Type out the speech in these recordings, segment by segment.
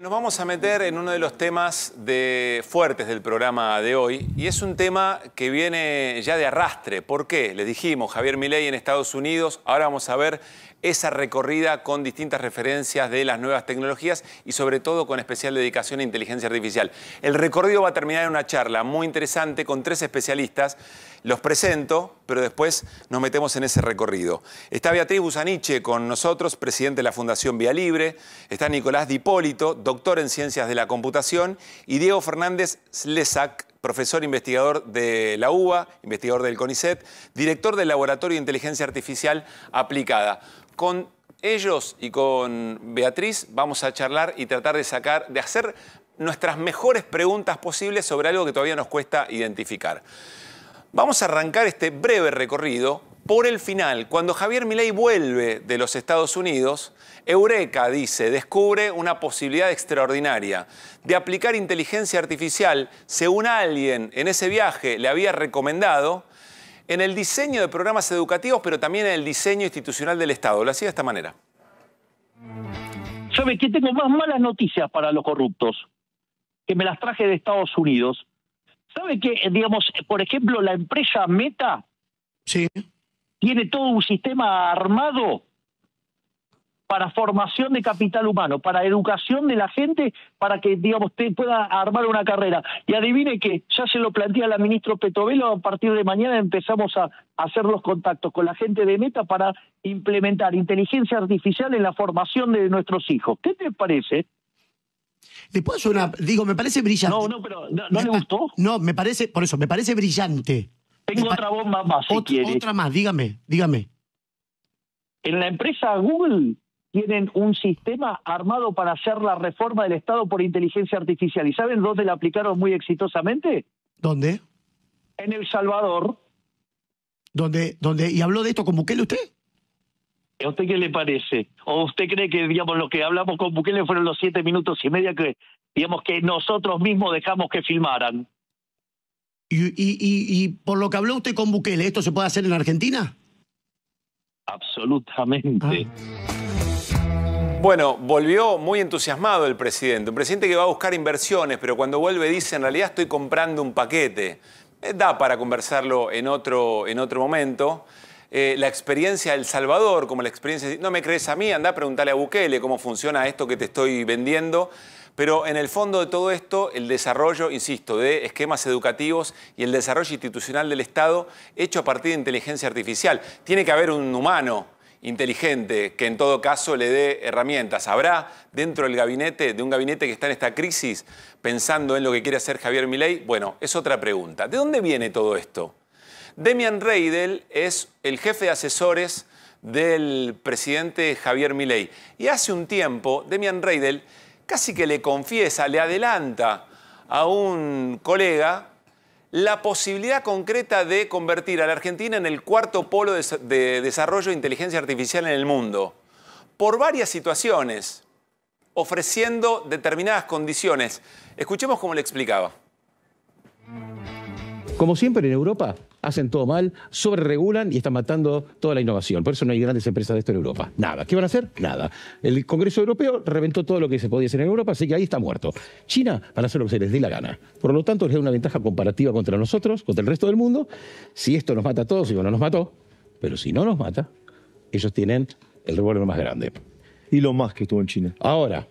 Nos vamos a meter en uno de los temas de, fuertes del programa de hoy y es un tema que viene ya de arrastre. ¿Por qué? Les dijimos, Javier Milei en Estados Unidos, ahora vamos a ver esa recorrida con distintas referencias de las nuevas tecnologías y sobre todo con especial dedicación a inteligencia artificial. El recorrido va a terminar en una charla muy interesante con tres especialistas. Los presento, pero después nos metemos en ese recorrido. Está Beatriz Busaniche con nosotros, presidente de la Fundación Vía Libre. Está Nicolás Dipólito, doctor en Ciencias de la Computación. Y Diego Fernández Slesak, profesor investigador de la UBA, investigador del CONICET, director del Laboratorio de Inteligencia Artificial Aplicada con ellos y con Beatriz vamos a charlar y tratar de sacar, de hacer nuestras mejores preguntas posibles sobre algo que todavía nos cuesta identificar. Vamos a arrancar este breve recorrido por el final. Cuando Javier Milei vuelve de los Estados Unidos, Eureka dice, descubre una posibilidad extraordinaria de aplicar inteligencia artificial según alguien en ese viaje le había recomendado en el diseño de programas educativos, pero también en el diseño institucional del Estado. Lo hacía de esta manera. ¿Sabe qué? Tengo más malas noticias para los corruptos, que me las traje de Estados Unidos. ¿Sabe que, eh, Digamos, por ejemplo, la empresa Meta sí. tiene todo un sistema armado para formación de capital humano, para educación de la gente, para que, digamos, te pueda armar una carrera. Y adivine que ya se lo plantea la ministra Petovelo, a partir de mañana empezamos a hacer los contactos con la gente de Meta para implementar inteligencia artificial en la formación de nuestros hijos. ¿Qué te parece? Después una, digo, me parece brillante. No, no, pero ¿no, le gustó? No, me parece, por eso, me parece brillante. Tengo otra bomba más, si quiere. Otra más, dígame, dígame. En la empresa Google tienen un sistema armado para hacer la reforma del Estado por inteligencia artificial. ¿Y saben dónde la aplicaron muy exitosamente? ¿Dónde? En El Salvador. ¿Dónde? ¿Y habló de esto con Bukele usted? ¿A usted qué le parece? ¿O usted cree que, digamos, lo que hablamos con Bukele fueron los siete minutos y media que, digamos, que nosotros mismos dejamos que filmaran? ¿Y, y, y, por lo que habló usted con Bukele, ¿esto se puede hacer en Argentina? Absolutamente. Ah. Bueno, volvió muy entusiasmado el presidente, un presidente que va a buscar inversiones, pero cuando vuelve dice, en realidad estoy comprando un paquete. Eh, da para conversarlo en otro, en otro momento. Eh, la experiencia del Salvador, como la experiencia de, no me crees a mí, anda a preguntarle a Bukele cómo funciona esto que te estoy vendiendo. Pero en el fondo de todo esto, el desarrollo, insisto, de esquemas educativos y el desarrollo institucional del Estado hecho a partir de inteligencia artificial. Tiene que haber un humano inteligente, que en todo caso le dé herramientas. ¿Habrá dentro del gabinete, de un gabinete que está en esta crisis, pensando en lo que quiere hacer Javier Milei? Bueno, es otra pregunta. ¿De dónde viene todo esto? Demian Reidel es el jefe de asesores del presidente Javier Milei. Y hace un tiempo, Demian Reidel casi que le confiesa, le adelanta a un colega la posibilidad concreta de convertir a la Argentina en el cuarto polo de, desarrollo de inteligencia artificial en el mundo, por varias situaciones, ofreciendo determinadas condiciones. Escuchemos cómo le explicaba. Como siempre en Europa, hacen todo mal, sobreregulan y están matando toda la innovación. Por eso no hay grandes empresas de esto en Europa. Nada. ¿Qué van a hacer? Nada. El Congreso Europeo reventó todo lo que se podía hacer en Europa, así que ahí está muerto. China van a hacer lo que se les dé la gana. Por lo tanto, les da una ventaja comparativa contra nosotros, contra el resto del mundo. Si esto nos mata a todos, si no nos mató, pero si no nos mata, ellos tienen el revólver más grande. Y lo más que estuvo en China. Ahora,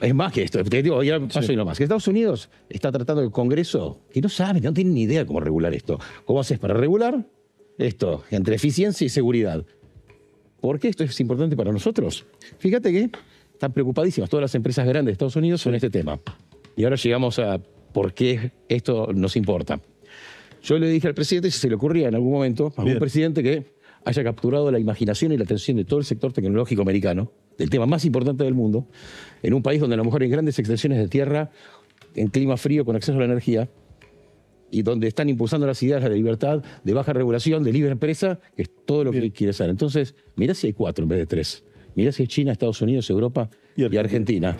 es más que esto, ya no más. Que Estados Unidos está tratando el Congreso que no sabe, no tiene ni idea cómo regular esto. ¿Cómo haces para regular esto entre eficiencia y seguridad? ¿Por qué esto es importante para nosotros? Fíjate que están preocupadísimas todas las empresas grandes de Estados Unidos con este tema. Y ahora llegamos a por qué esto nos importa. Yo le dije al presidente, si se le ocurría en algún momento, a algún presidente que haya capturado la imaginación y la atención de todo el sector tecnológico americano, el tema más importante del mundo, en un país donde a lo mejor hay grandes extensiones de tierra, en clima frío, con acceso a la energía, y donde están impulsando las ideas de libertad, de baja regulación, de libre empresa, que es todo lo que quiere hacer. Entonces, mirá si hay cuatro en vez de tres. Mirá si es China, Estados Unidos, Europa y, Argentina.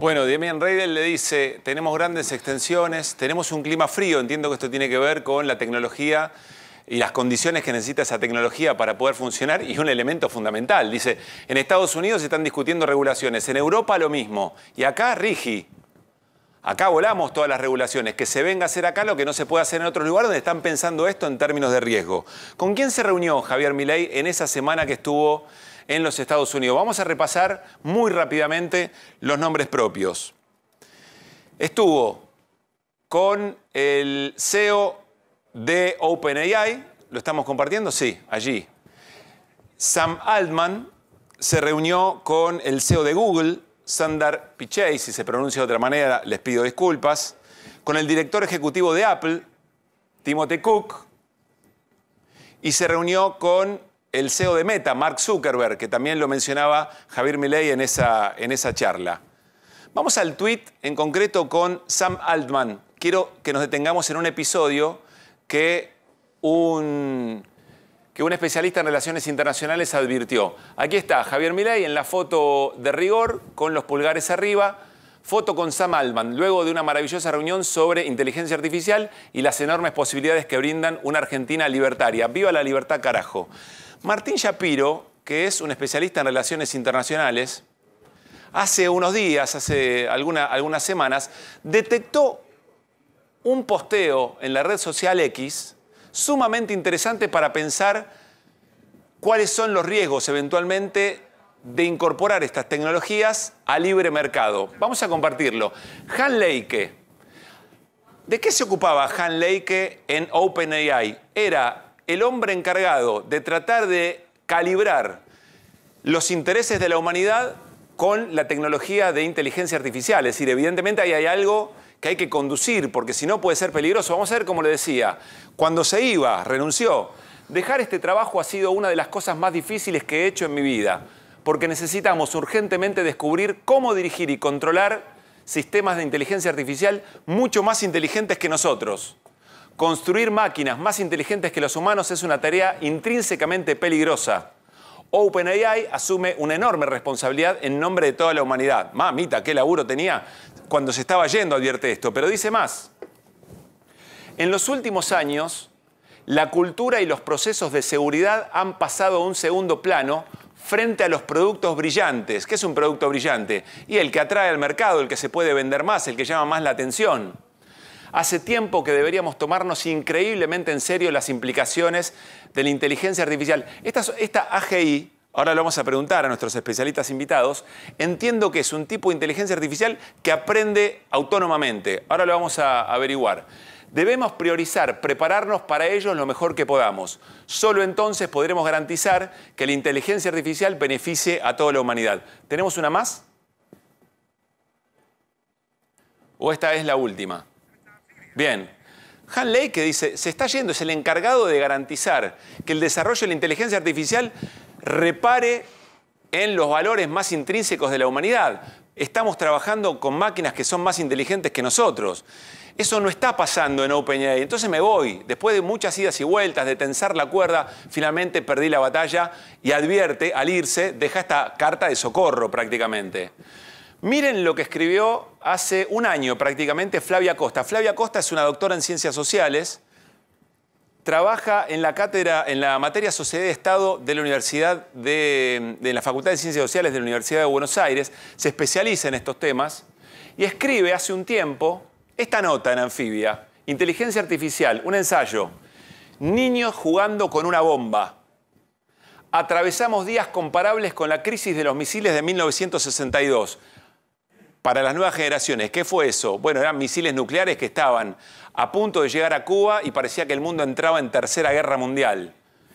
Bueno, Demian Reidel le dice, tenemos grandes extensiones, tenemos un clima frío, entiendo que esto tiene que ver con la tecnología y las condiciones que necesita esa tecnología para poder funcionar y un elemento fundamental. Dice, en Estados Unidos se están discutiendo regulaciones, en Europa lo mismo, y acá rigi. Acá volamos todas las regulaciones, que se venga a hacer acá lo que no se puede hacer en otros lugares donde están pensando esto en términos de riesgo. ¿Con quién se reunió Javier Milei en esa semana que estuvo en los Estados Unidos? Vamos a repasar muy rápidamente los nombres propios. Estuvo con el CEO de OpenAI, ¿lo estamos compartiendo? Sí, allí. Sam Altman se reunió con el CEO de Google, Sandar Pichai, si se pronuncia de otra manera, les pido disculpas, con el director ejecutivo de Apple, Timothy Cook, y se reunió con el CEO de Meta, Mark Zuckerberg, que también lo mencionaba Javier Milei en esa, en esa charla. Vamos al tweet en concreto con Sam Altman. Quiero que nos detengamos en un episodio que un, que un especialista en relaciones internacionales advirtió. Aquí está Javier Milei en la foto de rigor, con los pulgares arriba. Foto con Sam Altman, luego de una maravillosa reunión sobre inteligencia artificial y las enormes posibilidades que brindan una Argentina libertaria. ¡Viva la libertad, carajo! Martín Shapiro, que es un especialista en relaciones internacionales, hace unos días, hace algunas semanas, detectó un posteo en la red social X sumamente interesante para pensar cuáles son los riesgos eventualmente de incorporar estas tecnologías a libre mercado. Vamos a compartirlo. Han Leike. ¿De qué se ocupaba Han Leike en OpenAI? Era el hombre encargado de tratar de calibrar los intereses de la humanidad con la tecnología de inteligencia artificial. Es decir, evidentemente ahí hay algo que hay que conducir, porque si no puede ser peligroso. Vamos a ver, como le decía, cuando se iba, renunció. Dejar este trabajo ha sido una de las cosas más difíciles que he hecho en mi vida, porque necesitamos urgentemente descubrir cómo dirigir y controlar sistemas de inteligencia artificial mucho más inteligentes que nosotros. Construir máquinas más inteligentes que los humanos es una tarea intrínsecamente peligrosa. OpenAI asume una enorme responsabilidad en nombre de toda la humanidad. Mamita, qué laburo tenía cuando se estaba yendo, advierte esto. Pero dice más. En los últimos años, la cultura y los procesos de seguridad han pasado a un segundo plano frente a los productos brillantes. ¿Qué es un producto brillante? Y el que atrae al mercado, el que se puede vender más, el que llama más la atención. Hace tiempo que deberíamos tomarnos increíblemente en serio las implicaciones de la inteligencia artificial. Esta, AGI, ahora lo vamos a preguntar a nuestros especialistas invitados, entiendo que es un tipo de inteligencia artificial que aprende autónomamente. Ahora lo vamos a averiguar. Debemos priorizar, prepararnos para ellos lo mejor que podamos. Solo entonces podremos garantizar que la inteligencia artificial beneficie a toda la humanidad. ¿Tenemos una más? ¿O esta es la última? Bien. Hanley que dice, se está yendo, es el encargado de garantizar que el desarrollo de la inteligencia artificial repare en los valores más intrínsecos de la humanidad. Estamos trabajando con máquinas que son más inteligentes que nosotros. Eso no está pasando en OpenAI. Entonces me voy. Después de muchas idas y vueltas, de tensar la cuerda, finalmente perdí la batalla y advierte, al irse, deja esta carta de socorro prácticamente. Miren lo que escribió hace un año prácticamente Flavia Costa. Flavia Costa es una doctora en ciencias sociales, trabaja en la cátedra, en la materia Sociedad de Estado de la Universidad de, de la Facultad de Ciencias Sociales de la Universidad de Buenos Aires, se especializa en estos temas y escribe hace un tiempo esta nota en Anfibia, Inteligencia Artificial, un ensayo, Niños jugando con una bomba atravesamos días comparables con la crisis de los misiles de 1962 para las nuevas generaciones. ¿Qué fue eso? Bueno, eran misiles nucleares que estaban a punto de llegar a Cuba y parecía que el mundo entraba en tercera guerra mundial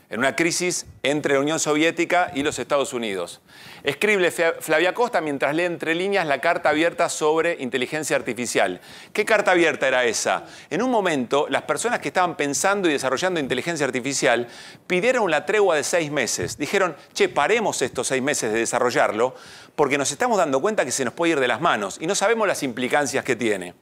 en una crisis entre la Unión Soviética y los Estados Unidos. Escribe Flavia Costa mientras lee entre líneas la carta abierta sobre inteligencia artificial. ¿Qué carta abierta era esa? En un momento, las personas que estaban pensando y desarrollando inteligencia artificial pidieron la tregua de seis meses. Dijeron, che, paremos estos seis meses de desarrollarlo porque nos estamos dando cuenta que se nos puede ir de las manos y no sabemos las implicancias que tiene.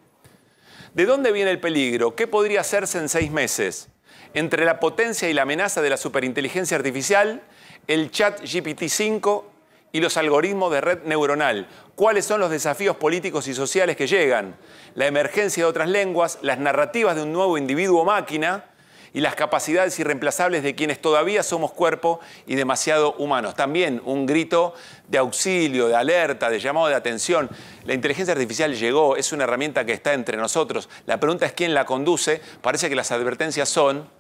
¿De dónde viene el peligro? ¿Qué podría hacerse en seis meses? entre la potencia y la amenaza de la superinteligencia artificial, el chat GPT-5 y los algoritmos de red neuronal. ¿Cuáles son los desafíos políticos y sociales que llegan? La emergencia de otras lenguas, las narrativas de un nuevo individuo máquina y las capacidades irreemplazables de quienes todavía somos cuerpo y demasiado humanos. También un grito de auxilio, de alerta, de llamado de atención. La inteligencia artificial llegó, es una herramienta que está entre nosotros. La pregunta es quién la conduce. Parece que las advertencias son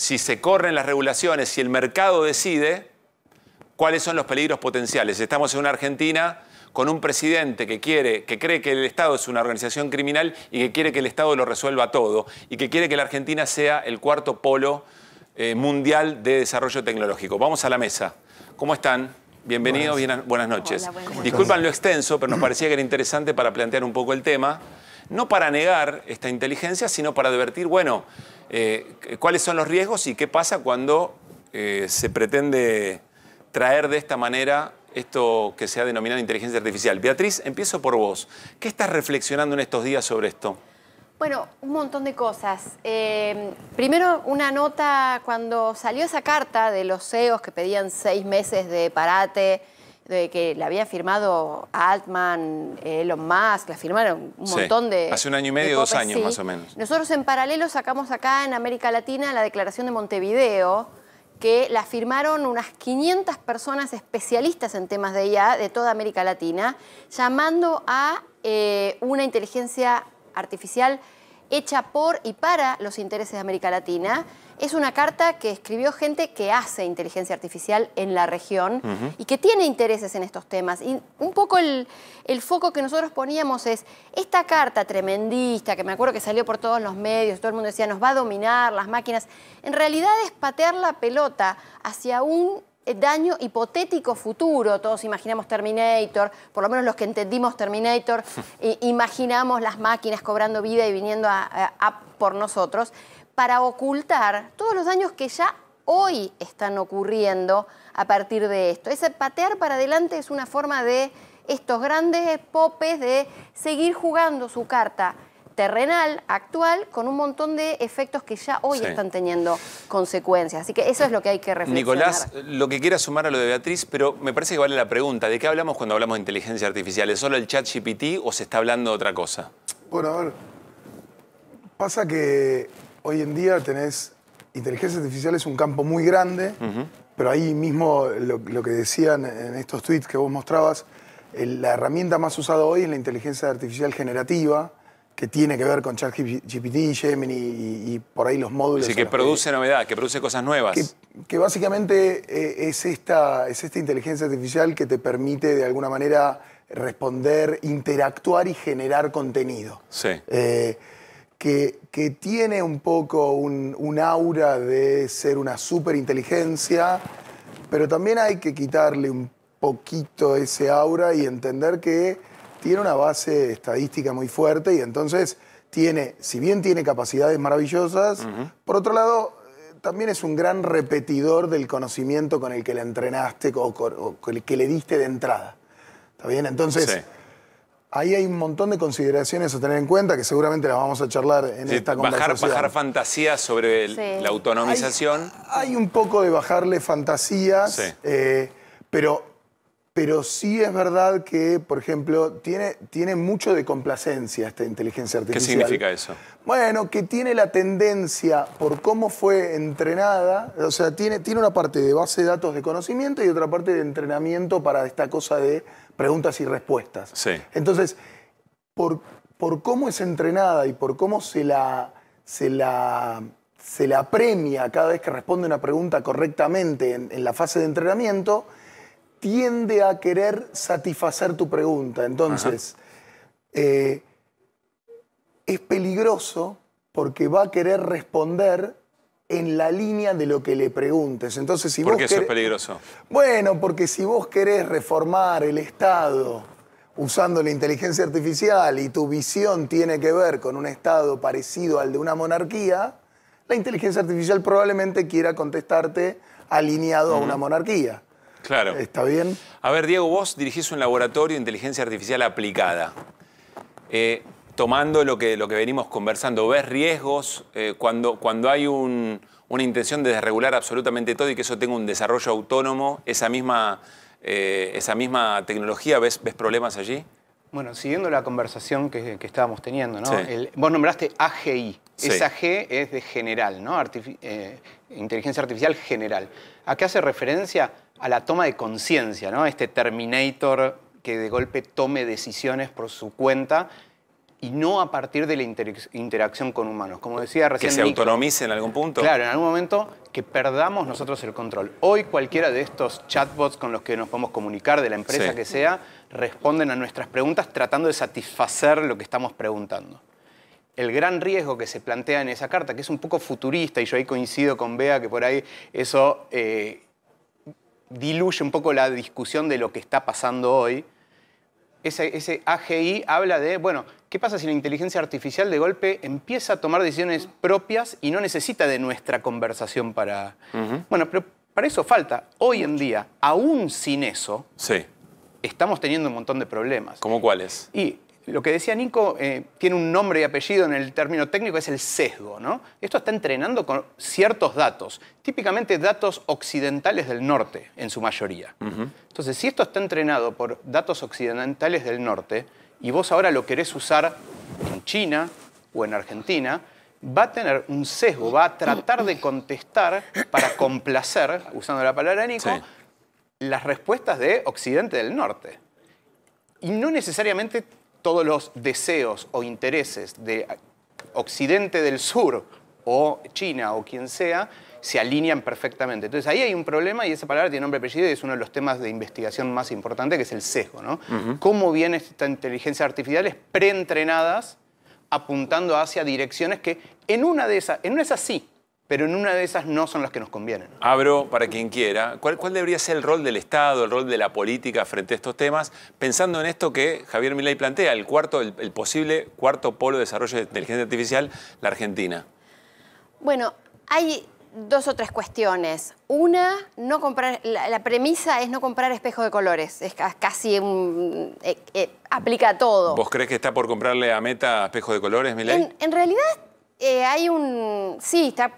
si se corren las regulaciones, si el mercado decide, cuáles son los peligros potenciales. Estamos en una Argentina con un presidente que quiere, que cree que el Estado es una organización criminal y que quiere que el Estado lo resuelva todo y que quiere que la Argentina sea el cuarto polo eh, mundial de desarrollo tecnológico. Vamos a la mesa. ¿Cómo están? Bienvenidos, buenas, noches. Disculpan lo extenso, pero nos parecía que era interesante para plantear un poco el tema no para negar esta inteligencia, sino para advertir, bueno, eh, cuáles son los riesgos y qué pasa cuando eh, se pretende traer de esta manera esto que se ha denominado inteligencia artificial. Beatriz, empiezo por vos. ¿Qué estás reflexionando en estos días sobre esto? Bueno, un montón de cosas. Eh, primero, una nota, cuando salió esa carta de los CEOs que pedían seis meses de parate, de que la había firmado Altman, eh, Elon Musk, la firmaron un montón de... Hace un año y medio, dos años más o menos. Nosotros en paralelo sacamos acá en América Latina la declaración de Montevideo, que la firmaron unas 500 personas especialistas en temas de IA de toda América Latina, llamando a eh, una inteligencia artificial hecha por y para los intereses de América Latina es una carta que escribió gente que hace inteligencia artificial en la región y que tiene intereses en estos temas. Y un poco el, foco que nosotros poníamos es esta carta tremendista, que me acuerdo que salió por todos los medios, todo el mundo decía, nos va a dominar las máquinas, en realidad es patear la pelota hacia un eh, daño hipotético futuro. Todos imaginamos Terminator, por lo menos los que entendimos Terminator, imaginamos las máquinas cobrando vida y viniendo a por nosotros para ocultar todos los daños que ya hoy están ocurriendo a partir de esto. Ese patear para adelante es una forma de estos grandes popes de seguir jugando su carta terrenal, actual, con un montón de efectos que ya hoy están teniendo consecuencias. Así que eso es lo que hay que reflexionar. Nicolás, lo que quiera sumar a lo de Beatriz, pero me parece que vale la pregunta. ¿De qué hablamos cuando hablamos de inteligencia artificial? ¿Es solo el chat GPT o se está hablando de otra cosa? Bueno, a ver, pasa que hoy en día tenés, inteligencia artificial es un campo muy grande, pero ahí mismo lo, que decían en estos tweets que vos mostrabas, la herramienta más usada hoy es la inteligencia artificial generativa, que tiene que ver con ChatGPT, Gemini y, por ahí los módulos. Sí que produce novedad, que produce cosas nuevas. Que, básicamente eh, es, esta, es esta inteligencia artificial que te permite de alguna manera responder, interactuar y generar contenido. Sí. Eh, que, tiene un poco un, aura de ser una superinteligencia, pero también hay que quitarle un poquito ese aura y entender que tiene una base estadística muy fuerte y entonces tiene, si bien tiene capacidades maravillosas, por otro lado, eh, también es un gran repetidor del conocimiento con el que le entrenaste o con, el que le diste de entrada. ¿Está bien? Entonces, Ahí hay un montón de consideraciones a tener en cuenta que seguramente las vamos a charlar en esta conversación. Bajar, fantasías sobre la autonomización. Hay, un poco de bajarle fantasías, eh, pero, pero sí es verdad que, por ejemplo, tiene, tiene mucho de complacencia esta inteligencia artificial. ¿Qué significa eso? Bueno, que tiene la tendencia, por cómo fue entrenada, o sea, tiene, tiene una parte de base de datos de conocimiento y otra parte de entrenamiento para esta cosa de preguntas y respuestas. Entonces, por, cómo es entrenada y por cómo se la, la, se la premia cada vez que responde una pregunta correctamente en, la fase de entrenamiento, tiende a querer satisfacer tu pregunta. Entonces, eh, es peligroso porque va a querer responder en la línea de lo que le preguntes. Entonces, si ¿Por vos qué eso es peligroso? Bueno, porque si vos querés reformar el Estado usando la inteligencia artificial y tu visión tiene que ver con un Estado parecido al de una monarquía, la inteligencia artificial probablemente quiera contestarte alineado a una monarquía. Claro. ¿Está bien? A ver, Diego, vos dirigís un laboratorio de inteligencia artificial aplicada. Eh, tomando lo que, lo que venimos conversando, ves riesgos eh, cuando, cuando hay una intención de desregular absolutamente todo y que eso tenga un desarrollo autónomo, esa misma, eh, esa misma tecnología, ¿ves, ¿ves problemas allí? Bueno, siguiendo la conversación que, estábamos teniendo, ¿no? vos nombraste AGI. Esa G es de general, ¿no? Eh, inteligencia artificial general. ¿A qué hace referencia? A la toma de conciencia, ¿no? Este Terminator que de golpe tome decisiones por su cuenta y no a partir de la interacción con humanos. Como decía recién. Que se autonomice en algún punto. Claro, en algún momento que perdamos nosotros el control. Hoy cualquiera de estos chatbots con los que nos podemos comunicar, de la empresa que sea, responden a nuestras preguntas tratando de satisfacer lo que estamos preguntando. El gran riesgo que se plantea en esa carta, que es un poco futurista, y yo ahí coincido con Bea, que por ahí eso eh, diluye un poco la discusión de lo que está pasando hoy, ese, ese, AGI habla de, bueno, ¿qué pasa si la inteligencia artificial de golpe empieza a tomar decisiones propias y no necesita de nuestra conversación para... Bueno, pero para eso falta. Hoy en día, aún sin eso, estamos teniendo un montón de problemas. ¿Cómo cuáles? Y lo que decía Nico eh, tiene un nombre y apellido en el término técnico, es el sesgo. ¿no? Esto está entrenando con ciertos datos, típicamente datos occidentales del norte en su mayoría. Entonces, si esto está entrenado por datos occidentales del norte y vos ahora lo querés usar en China o en Argentina, va a tener un sesgo, va a tratar de contestar para complacer, usando la palabra Nico, las respuestas de Occidente del Norte. Y no necesariamente todos los deseos o intereses de Occidente del Sur o China o quien sea, se alinean perfectamente. Entonces ahí hay un problema y esa palabra tiene nombre apellido y es uno de los temas de investigación más importante que es el sesgo. Cómo viene esta inteligencia artificial es preentrenadas apuntando hacia direcciones que en una de esas, en una de esas sí, pero en una de esas no son las que nos convienen. Abro para quien quiera. ¿Cuál, debería ser el rol del Estado, el rol de la política frente a estos temas? Pensando en esto que Javier Milei plantea, el, cuarto, el, posible cuarto polo de desarrollo de inteligencia artificial, la Argentina. Bueno, hay dos o tres cuestiones. Una, no comprar, la, premisa es no comprar espejos de colores. Es casi un, eh, eh, aplica a todo. ¿Vos crees que está por comprarle a Meta espejos de colores, Milei? en realidad eh, hay un. Sí, está,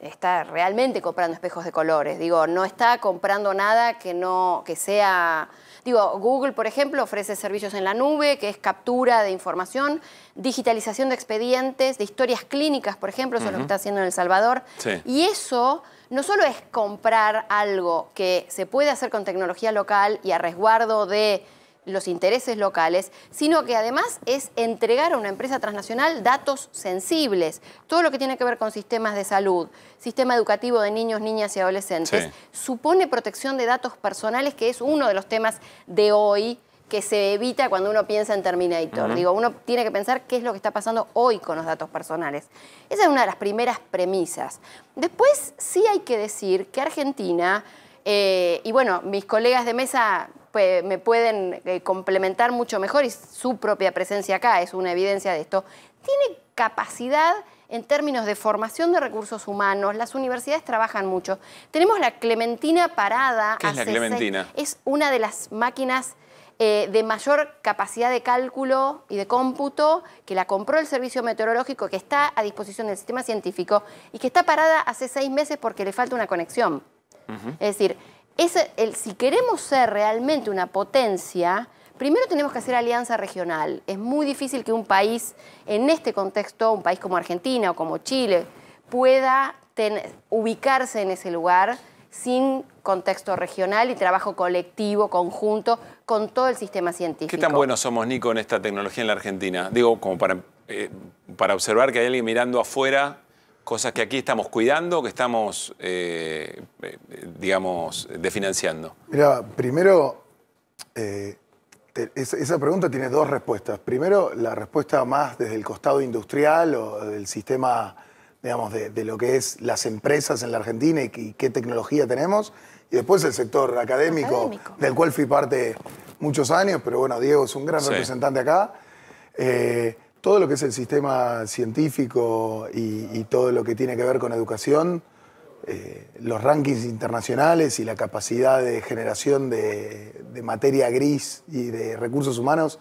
está realmente comprando espejos de colores. Digo, no está comprando nada que no. que sea. Digo, Google, por ejemplo, ofrece servicios en la nube, que es captura de información, digitalización de expedientes, de historias clínicas, por ejemplo, eso es lo que está haciendo en El Salvador. Y eso no solo es comprar algo que se puede hacer con tecnología local y a resguardo de los intereses locales, sino que además es entregar a una empresa transnacional datos sensibles, todo lo que tiene que ver con sistemas de salud, sistema educativo de niños, niñas y adolescentes, supone protección de datos personales, que es uno de los temas de hoy que se evita cuando uno piensa en Terminator. Digo, uno tiene que pensar qué es lo que está pasando hoy con los datos personales. Esa es una de las primeras premisas. Después sí hay que decir que Argentina, eh, y bueno, mis colegas de mesa pues, me pueden eh, complementar mucho mejor y su propia presencia acá es una evidencia de esto. ¿Tiene capacidad en términos de formación de recursos humanos? Las universidades trabajan mucho. Tenemos la Clementina Parada. ¿Qué es la Clementina? es una de las máquinas eh, de mayor capacidad de cálculo y de cómputo que la compró el Servicio Meteorológico, que está a disposición del sistema científico y que está parada hace seis meses porque le falta una conexión. Es decir, el, si queremos ser realmente una potencia, primero tenemos que hacer alianza regional. Es muy difícil que un país, en este contexto, un país como Argentina o como Chile, pueda ubicarse en ese lugar sin contexto regional y trabajo colectivo, conjunto, con todo el sistema científico. ¿Qué tan buenos somos, Nico, en esta tecnología en la Argentina? Digo, como para, eh, para observar que hay alguien mirando afuera cosas que aquí estamos cuidando, que estamos, eh, eh, digamos, definanciando Mira, primero, eh, esa pregunta tiene dos respuestas. Primero, la respuesta más desde el costado industrial o del sistema, digamos, de, lo que es las empresas en la Argentina y, qué tecnología tenemos. Y después el sector académico, del cual fui parte muchos años, pero bueno, Diego es un gran representante acá todo lo que es el sistema científico y, todo lo que tiene que ver con educación, eh, los rankings internacionales y la capacidad de generación de, materia gris y de recursos humanos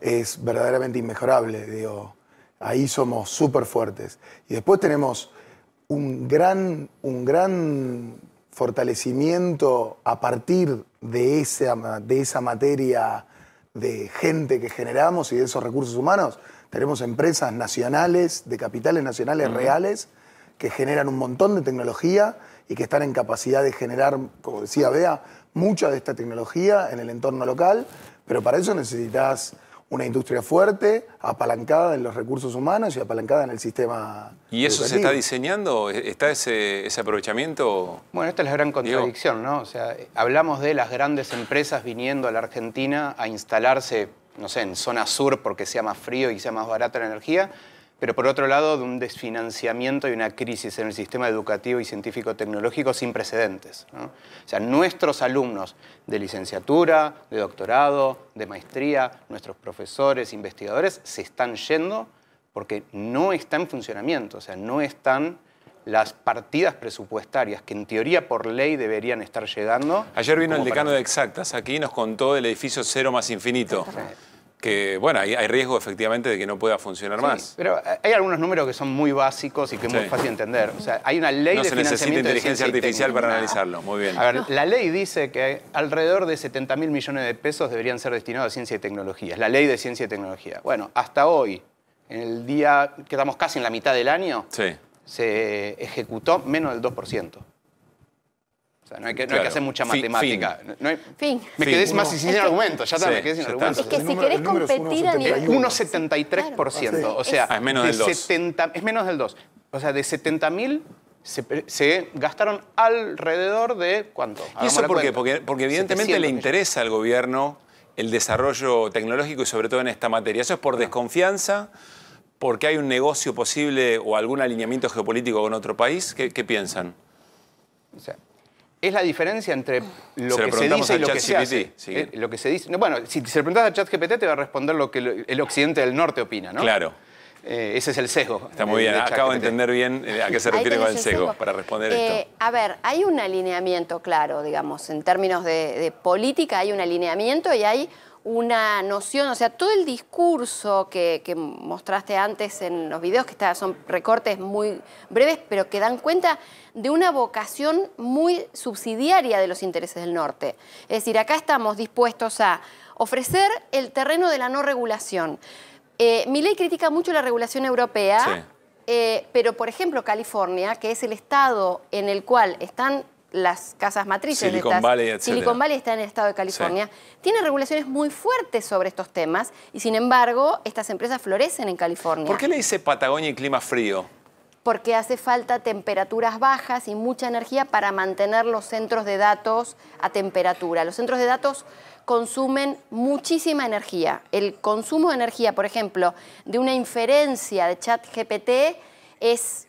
es verdaderamente inmejorable. ahí somos súper fuertes. Y después tenemos un gran, un gran fortalecimiento a partir de de esa materia de gente que generamos y de esos recursos humanos tenemos empresas nacionales, de capitales nacionales reales, que generan un montón de tecnología y que están en capacidad de generar, como decía Bea, mucha de esta tecnología en el entorno local, pero para eso necesitas una industria fuerte, apalancada en los recursos humanos y apalancada en el sistema. ¿Y eso se está diseñando? ¿Está ese, aprovechamiento? Bueno, esta es la gran contradicción, ¿no? O sea, hablamos de las grandes empresas viniendo a la Argentina a instalarse no sé, en zona sur porque sea más frío y sea más barata la energía, pero por otro lado de un desfinanciamiento y una crisis en el sistema educativo y científico-tecnológico sin precedentes. O sea, nuestros alumnos de licenciatura, de doctorado, de maestría, nuestros profesores, investigadores, se están yendo porque no está en funcionamiento, o sea, no están las partidas presupuestarias que en teoría por ley deberían estar llegando. Ayer vino el decano de Exactas aquí nos contó el edificio cero más infinito. Que bueno, hay, riesgo efectivamente de que no pueda funcionar más. Pero eh, hay algunos números que son muy básicos y que es muy fácil entender. O sea, hay una ley no de se necesita inteligencia artificial para analizarlo. Muy bien. la ley dice que alrededor de 70 mil millones de pesos deberían ser destinados a ciencia y tecnología. Es la ley de ciencia y tecnología. Bueno, hasta hoy, en el día que estamos casi en la mitad del año, sí se ejecutó menos del 2%. O sea, no hay que, hacer mucha matemática. Me quedé más sin, argumentos, ya está, sin Es que si querés competir a nivel... 1,73%, o sea, ah, es, menos del 2. es menos del 2. O sea, de 70.000 se, gastaron alrededor de cuánto. ¿Y eso por qué? Porque, porque evidentemente le interesa al gobierno el desarrollo tecnológico y sobre todo en esta materia. ¿Eso es por desconfianza? porque hay un negocio posible o algún alineamiento geopolítico con otro país? ¿Qué, piensan? es la diferencia entre lo que se dice y eh, lo que se dice. bueno, si se lo preguntas a ChatGPT te va a responder lo que el occidente del norte opina, ¿no? Claro. Eh, ese es el sesgo. Está muy bien, acabo de entender bien eh, a qué se refiere con el sesgo, para responder esto. A ver, hay un alineamiento claro, digamos, en términos de política hay un alineamiento y hay una noción, o sea, todo el discurso que, mostraste antes en los videos, que son recortes muy breves, pero que dan cuenta de una vocación muy subsidiaria de los intereses del norte. Es decir, acá estamos dispuestos a ofrecer el terreno de la no regulación. Eh, Mi ley critica mucho la regulación europea, eh, pero por ejemplo California, que es el estado en el cual están las casas matrices Silicon de Valley, etc. Silicon Valley está en el estado de California. Tiene regulaciones muy fuertes sobre estos temas y sin embargo estas empresas florecen en California. ¿Por qué le dice Patagonia y clima frío? Porque hace falta temperaturas bajas y mucha energía para mantener los centros de datos a temperatura. Los centros de datos consumen muchísima energía. El consumo de energía, por ejemplo, de una inferencia de chat GPT es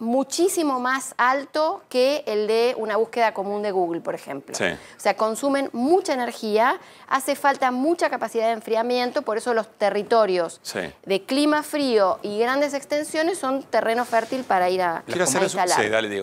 muchísimo más alto que el de una búsqueda común de Google, por ejemplo. O sea, consumen mucha energía, hace falta mucha capacidad de enfriamiento, por eso los territorios de clima frío y grandes extensiones son terreno fértil para ir a, Quiero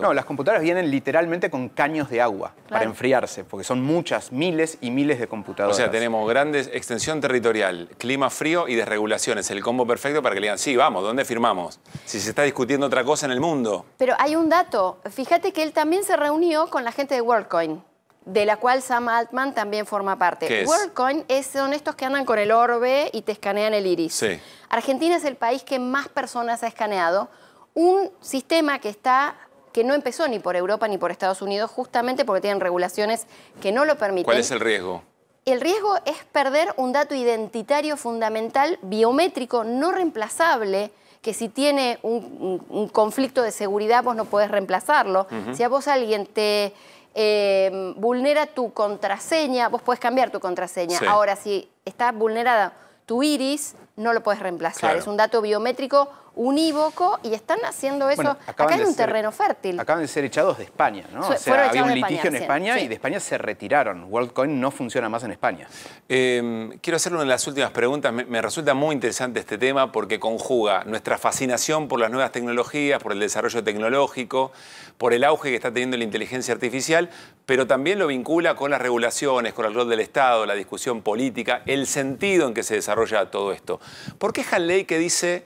No, las computadoras vienen literalmente con caños de agua para enfriarse, porque son muchas, miles y miles de computadoras. O sea, tenemos grandes extensión territorial, clima frío y desregulaciones, el combo perfecto para que le digan, sí, vamos, ¿dónde firmamos? Si se está discutiendo otra cosa en el mundo, pero hay un dato. Fíjate que él también se reunió con la gente de WorldCoin de la cual Sam Altman también forma parte. WorldCoin es, son estos que andan con el orbe y te escanean el iris. Argentina es el país que más personas ha escaneado. Un sistema que está que no empezó ni por Europa ni por Estados Unidos, justamente porque tienen regulaciones que no lo permiten. ¿Cuál es el riesgo? El riesgo es perder un dato identitario fundamental, biométrico, no reemplazable, que si tiene un, conflicto de seguridad vos no podés reemplazarlo. Si a vos alguien te em, vulnera tu contraseña, vos podés cambiar tu contraseña. Ahora, si está vulnerada tu iris, no lo podés reemplazar. Es un dato biométrico unívoco y están haciendo eso. Acá en un terreno fértil. Acaban de ser echados de España, ¿no? había un litigio en España y de España se retiraron. WorldCoin no funciona más en España. Em, quiero hacer una de las últimas preguntas. Me, resulta muy interesante este tema porque conjuga nuestra fascinación por las nuevas tecnologías, por el desarrollo tecnológico, por el auge que está teniendo la inteligencia artificial, pero también lo vincula con las regulaciones, con el rol del Estado, la discusión política, el sentido en que se desarrolla todo esto. ¿Por qué Hanley que dice...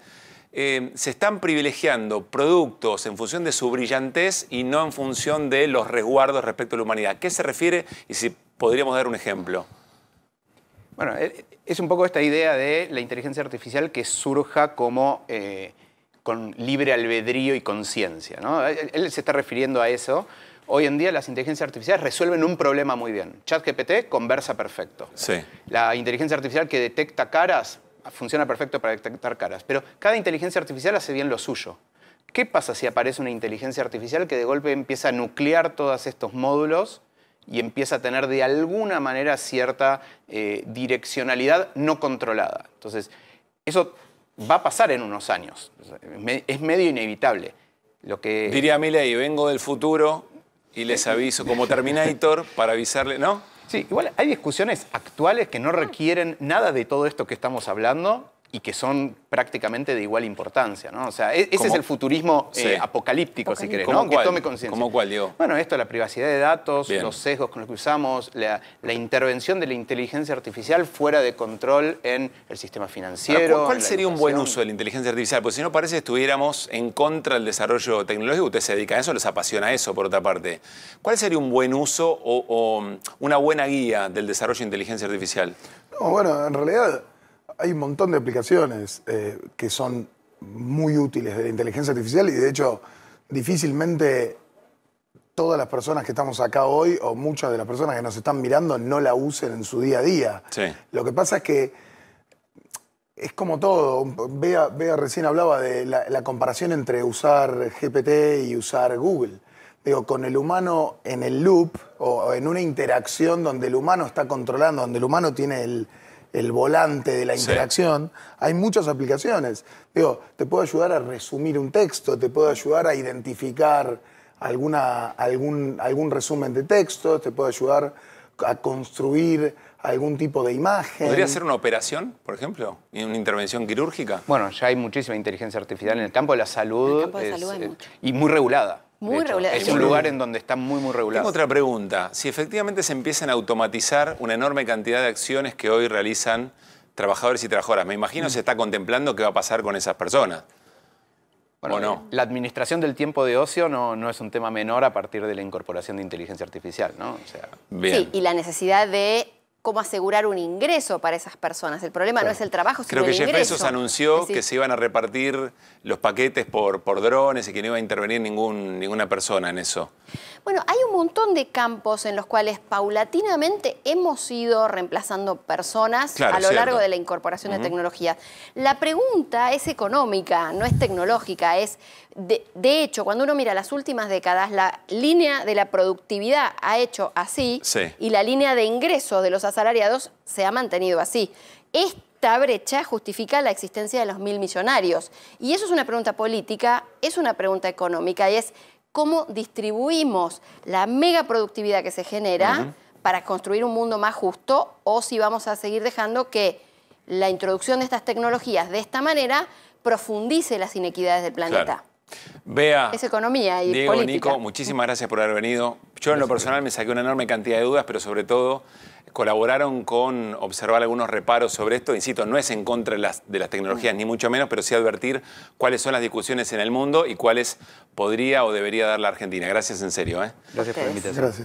Eh, se están privilegiando productos en función de su brillantez y no en función de los resguardos respecto a la humanidad. ¿Qué se refiere y si podríamos dar un ejemplo? Bueno, eh, es un poco esta idea de la inteligencia artificial que surja como eh, con libre albedrío y conciencia. Él se está refiriendo a eso. Hoy en día las inteligencias artificiales resuelven un problema muy bien. ChatGPT conversa perfecto. Sí. La inteligencia artificial que detecta caras funciona perfecto para detectar caras, pero cada inteligencia artificial hace bien lo suyo. ¿Qué pasa si aparece una inteligencia artificial que de golpe empieza a nuclear todos estos módulos y empieza a tener de alguna manera cierta eh, direccionalidad no controlada? Entonces, eso va a pasar en unos años, es medio inevitable. Lo que... Diría Milei, vengo del futuro y les aviso, como Terminator, para avisarle, ¿no? Sí, igual hay discusiones actuales que no ah. requieren nada de todo esto que estamos hablando, y que son prácticamente de igual importancia, ¿no? O sea, e-, ese es el futurismo eh, apocalíptico, si querés, ¿no? Que tome conciencia. ¿Cómo cuál, Diego? Bueno, esto, la privacidad de datos, los sesgos con los que usamos, la, intervención de la inteligencia artificial fuera de control en el sistema financiero. ¿Cuál, sería un buen uso de la inteligencia artificial? Porque si no parece estuviéramos en contra del desarrollo tecnológico, ¿usted se dedica a eso, les apasiona eso, por otra parte. ¿Cuál sería un buen uso o, o mm, una buena guía del desarrollo de inteligencia artificial? No, bueno, en realidad hay un montón de aplicaciones eh, que son muy útiles de la inteligencia artificial y de hecho difícilmente todas las personas que estamos acá hoy o muchas de las personas que nos están mirando no la usen en su día a día. Lo que pasa es que es como todo. Bea, recién hablaba de la, la, comparación entre usar GPT y usar Google. Digo, con el humano en el loop o en una interacción donde el humano está controlando, donde el humano tiene el, el volante de la interacción, hay muchas aplicaciones. Digo, te puedo ayudar a resumir un texto, te puedo ayudar a identificar alguna, algún, algún resumen de texto, te puedo ayudar a construir algún tipo de imagen. ¿Podría ser una operación, por ejemplo? ¿Una intervención quirúrgica? Bueno, ya hay muchísima inteligencia artificial en el campo de la salud. Eh, y muy regulada. Es un lugar en donde está muy, muy regulado. Tengo otra pregunta. Si efectivamente se empiezan a automatizar una enorme cantidad de acciones que hoy realizan trabajadores y trabajadoras, me imagino mm. se está contemplando qué va a pasar con esas personas. Bueno, La administración del tiempo de ocio no, no, es un tema menor a partir de la incorporación de inteligencia artificial, ¿no? Sí, y la necesidad de cómo asegurar un ingreso para esas personas. El problema no es el trabajo, sino Creo que el Jeff Bezos anunció que se iban a repartir los paquetes por, por drones y que no iba a intervenir ningún, ninguna persona en eso. Bueno, hay un montón de campos en los cuales paulatinamente hemos ido reemplazando personas a lo largo de la incorporación de tecnología. La pregunta es económica, no es tecnológica, es de, hecho, cuando uno mira las últimas décadas, la línea de la productividad ha hecho así y la línea de ingresos de los Salariados se ha mantenido así. Esta brecha justifica la existencia de los mil millonarios. Y eso es una pregunta política, es una pregunta económica, y es cómo distribuimos la mega productividad que se genera para construir un mundo más justo o si vamos a seguir dejando que la introducción de estas tecnologías de esta manera profundice las inequidades del planeta. Vea, Es economía y Diego, Nico, muchísimas gracias por haber venido. Yo en lo personal me saqué una enorme cantidad de dudas, pero sobre todo colaboraron con observar algunos reparos sobre esto. Insisto, no es en contra de las, de las tecnologías, mm. ni mucho menos, pero sí advertir cuáles son las discusiones en el mundo y cuáles podría o debería dar la Argentina. Gracias en serio. ¿eh? Gracias por la invitación.